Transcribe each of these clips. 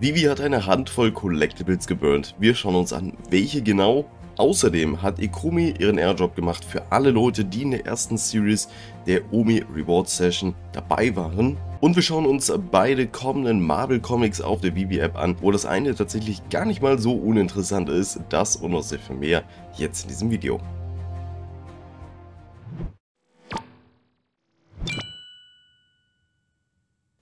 Vivi hat eine Handvoll Collectibles geburnt. Wir schauen uns an, welche genau. Außerdem hat Ikumi ihren Airdrop gemacht für alle Leute, die in der ersten Series der Omi Reward Session dabei waren. Und wir schauen uns beide kommenden Marvel Comics auf der Vivi App an, wo das eine tatsächlich gar nicht mal so uninteressant ist. Das und noch sehr viel mehr jetzt in diesem Video.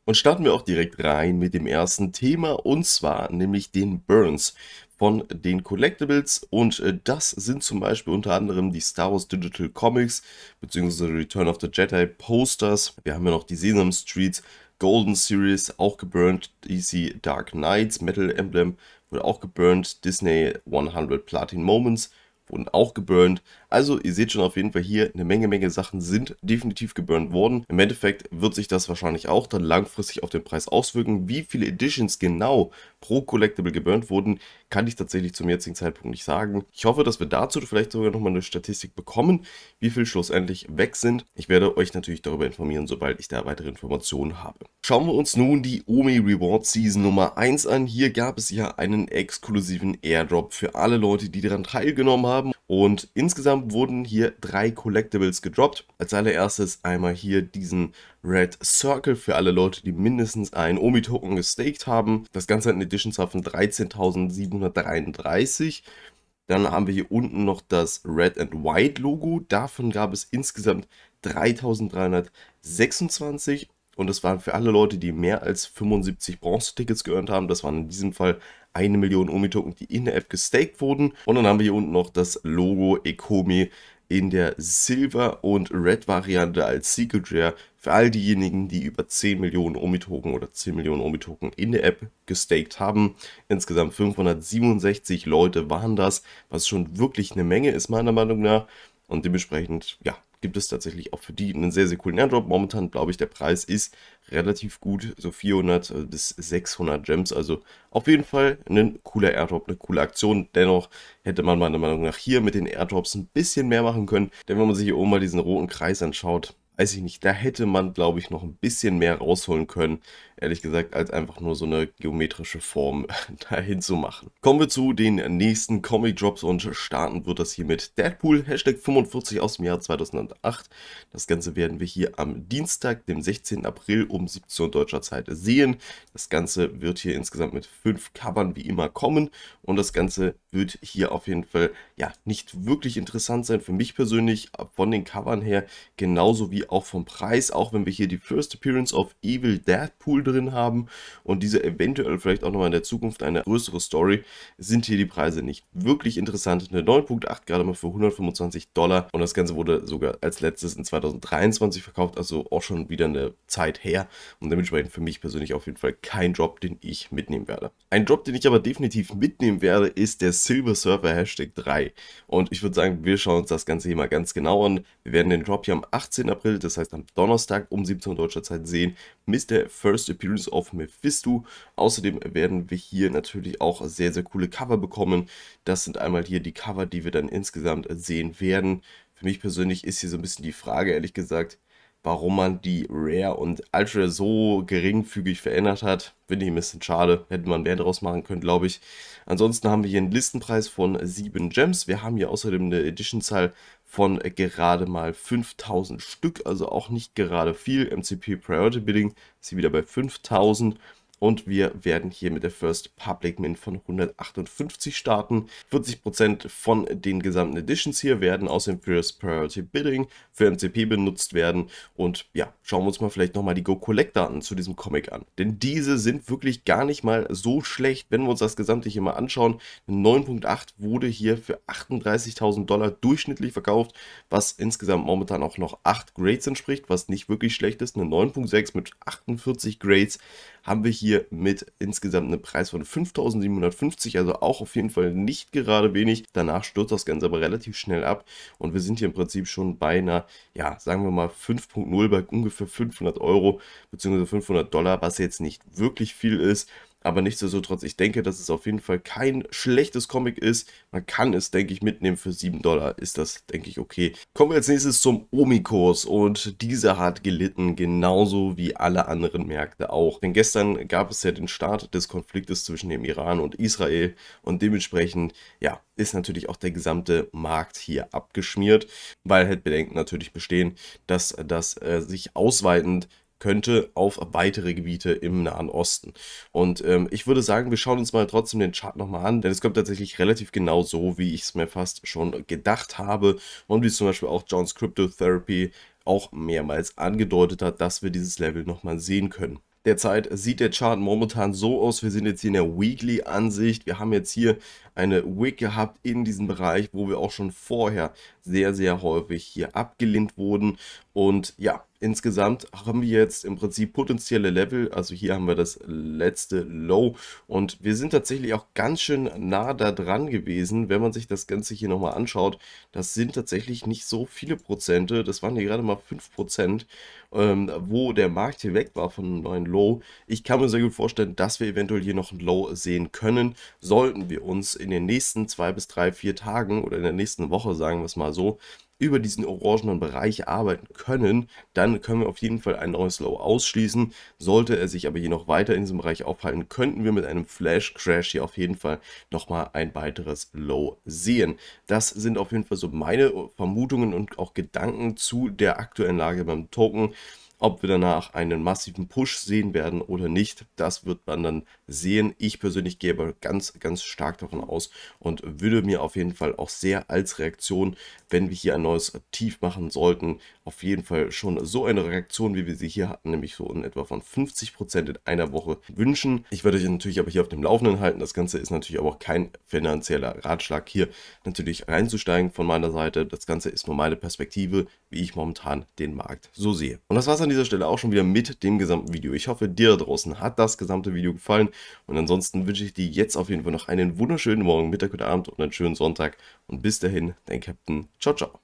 Und starten wir auch direkt rein mit dem ersten Thema und zwar nämlich den Burns von den Collectibles und äh, das sind zum Beispiel unter anderem die Star Wars Digital Comics bzw. Return of the Jedi Posters. Wir haben ja noch die Sesame Streets Golden Series auch geburnt, DC Dark Knights Metal Emblem wurde auch geburnt, Disney 100 Platin Moments wurden auch geburnt, also ihr seht schon auf jeden Fall hier, eine Menge, Menge Sachen sind definitiv geburnt worden. Im Endeffekt wird sich das wahrscheinlich auch dann langfristig auf den Preis auswirken. Wie viele Editions genau pro Collectible geburnt wurden, kann ich tatsächlich zum jetzigen Zeitpunkt nicht sagen. Ich hoffe, dass wir dazu vielleicht sogar nochmal eine Statistik bekommen, wie viel schlussendlich weg sind. Ich werde euch natürlich darüber informieren, sobald ich da weitere Informationen habe. Schauen wir uns nun die Omi Reward Season Nummer 1 an. Hier gab es ja einen exklusiven Airdrop für alle Leute, die daran teilgenommen haben. Und insgesamt wurden hier drei Collectibles gedroppt. Als allererstes einmal hier diesen Red Circle für alle Leute, die mindestens ein Omi-Token gestaked haben. Das Ganze hat eine Editionszahl von 13.733. Dann haben wir hier unten noch das Red and White Logo. Davon gab es insgesamt 3326 und das waren für alle Leute, die mehr als 75 Bronze-Tickets geearnt haben. Das waren in diesem Fall eine Million Omi-Token, die in der App gestaked wurden. Und dann haben wir hier unten noch das Logo Ekomi in der Silver- und Red-Variante als Secret Rare für all diejenigen, die über 10 Millionen Omi-Token oder 10 Millionen Omi-Token in der App gestaked haben. Insgesamt 567 Leute waren das, was schon wirklich eine Menge ist meiner Meinung nach. Und dementsprechend, ja, gibt es tatsächlich auch für die einen sehr, sehr coolen Airdrop. Momentan glaube ich, der Preis ist relativ gut, so 400 äh, bis 600 Gems. Also auf jeden Fall ein cooler Airdrop, eine coole Aktion. Dennoch hätte man meiner Meinung nach hier mit den Airdrops ein bisschen mehr machen können. Denn wenn man sich hier oben mal diesen roten Kreis anschaut, weiß ich nicht, da hätte man, glaube ich, noch ein bisschen mehr rausholen können ehrlich gesagt, als einfach nur so eine geometrische Form dahin zu machen. Kommen wir zu den nächsten Comic Drops und starten wird das hier mit Deadpool, Hashtag 45 aus dem Jahr 2008. Das Ganze werden wir hier am Dienstag, dem 16. April um 17 Uhr deutscher Zeit sehen. Das Ganze wird hier insgesamt mit fünf Covern wie immer kommen und das Ganze wird hier auf jeden Fall ja nicht wirklich interessant sein für mich persönlich von den Covern her, genauso wie auch vom Preis, auch wenn wir hier die First Appearance of Evil Deadpool drin haben und diese eventuell vielleicht auch nochmal in der Zukunft eine größere Story, sind hier die Preise nicht wirklich interessant. Eine 9.8 gerade mal für 125 Dollar und das Ganze wurde sogar als letztes in 2023 verkauft, also auch schon wieder eine Zeit her und dementsprechend für mich persönlich auf jeden Fall kein Drop, den ich mitnehmen werde. Ein Drop, den ich aber definitiv mitnehmen werde, ist der Silver Surfer Hashtag 3 und ich würde sagen, wir schauen uns das Ganze hier mal ganz genau an. Wir werden den Drop hier am 18. April, das heißt am Donnerstag um 17 Uhr deutscher Zeit sehen, Mr. der First Appearance of Mephisto. Außerdem werden wir hier natürlich auch sehr, sehr coole Cover bekommen. Das sind einmal hier die Cover, die wir dann insgesamt sehen werden. Für mich persönlich ist hier so ein bisschen die Frage, ehrlich gesagt, warum man die Rare und Ultra so geringfügig verändert hat. Finde ich ein bisschen schade. Hätte man mehr draus machen können, glaube ich. Ansonsten haben wir hier einen Listenpreis von 7 Gems. Wir haben hier außerdem eine Editionzahl von gerade mal 5000 Stück, also auch nicht gerade viel. MCP Priority Bidding ist hier wieder bei 5000. Und wir werden hier mit der First Public Mint von 158 starten. 40% von den gesamten Editions hier werden aus dem First Priority Bidding für MCP benutzt werden. Und ja, schauen wir uns mal vielleicht nochmal die Go-Collect-Daten zu diesem Comic an. Denn diese sind wirklich gar nicht mal so schlecht, wenn wir uns das Gesamte hier mal anschauen. 9.8 wurde hier für 38.000 Dollar durchschnittlich verkauft, was insgesamt momentan auch noch 8 Grades entspricht, was nicht wirklich schlecht ist. Eine 9.6 mit 48 Grades haben wir hier mit insgesamt einem Preis von 5750, also auch auf jeden Fall nicht gerade wenig. Danach stürzt das Ganze aber relativ schnell ab und wir sind hier im Prinzip schon bei einer, ja, sagen wir mal 5.0 bei ungefähr 500 Euro bzw. 500 Dollar, was jetzt nicht wirklich viel ist. Aber nichtsdestotrotz, ich denke, dass es auf jeden Fall kein schlechtes Comic ist. Man kann es, denke ich, mitnehmen für 7 Dollar. Ist das, denke ich, okay. Kommen wir als nächstes zum Omikurs. Und dieser hat gelitten, genauso wie alle anderen Märkte auch. Denn gestern gab es ja den Start des Konfliktes zwischen dem Iran und Israel. Und dementsprechend, ja, ist natürlich auch der gesamte Markt hier abgeschmiert, weil halt Bedenken natürlich bestehen, dass das äh, sich ausweitend könnte auf weitere Gebiete im Nahen Osten. Und ähm, ich würde sagen, wir schauen uns mal trotzdem den Chart nochmal an, denn es kommt tatsächlich relativ genau so, wie ich es mir fast schon gedacht habe und wie zum Beispiel auch Johns Cryptotherapy auch mehrmals angedeutet hat, dass wir dieses Level nochmal sehen können. Derzeit sieht der Chart momentan so aus, wir sind jetzt hier in der Weekly-Ansicht, wir haben jetzt hier eine Wig gehabt in diesem Bereich, wo wir auch schon vorher sehr, sehr häufig hier abgelehnt wurden. Und ja, insgesamt haben wir jetzt im Prinzip potenzielle Level. Also hier haben wir das letzte Low und wir sind tatsächlich auch ganz schön nah da dran gewesen. Wenn man sich das Ganze hier nochmal anschaut, das sind tatsächlich nicht so viele Prozente. Das waren hier gerade mal 5 Prozent, ähm, wo der Markt hier weg war von einem neuen Low. Ich kann mir sehr gut vorstellen, dass wir eventuell hier noch ein Low sehen können, sollten wir uns in den nächsten zwei bis drei, vier Tagen oder in der nächsten Woche, sagen wir es mal so, über diesen orangenen Bereich arbeiten können, dann können wir auf jeden Fall ein neues Low ausschließen. Sollte er sich aber hier noch weiter in diesem Bereich aufhalten, könnten wir mit einem Flash Crash hier auf jeden Fall nochmal ein weiteres Low sehen. Das sind auf jeden Fall so meine Vermutungen und auch Gedanken zu der aktuellen Lage beim Token. Ob wir danach einen massiven Push sehen werden oder nicht, das wird man dann sehen. Ich persönlich gehe aber ganz, ganz stark davon aus und würde mir auf jeden Fall auch sehr als Reaktion, wenn wir hier ein neues Tief machen sollten, auf jeden Fall schon so eine Reaktion, wie wir sie hier hatten, nämlich so in etwa von 50% in einer Woche wünschen. Ich werde euch natürlich aber hier auf dem Laufenden halten. Das Ganze ist natürlich aber auch kein finanzieller Ratschlag hier natürlich reinzusteigen von meiner Seite. Das Ganze ist nur meine Perspektive wie ich momentan den Markt so sehe. Und das war es an dieser Stelle auch schon wieder mit dem gesamten Video. Ich hoffe, dir da draußen hat das gesamte Video gefallen und ansonsten wünsche ich dir jetzt auf jeden Fall noch einen wunderschönen Morgen, Mittag oder Abend und einen schönen Sonntag und bis dahin, dein Captain. Ciao, ciao.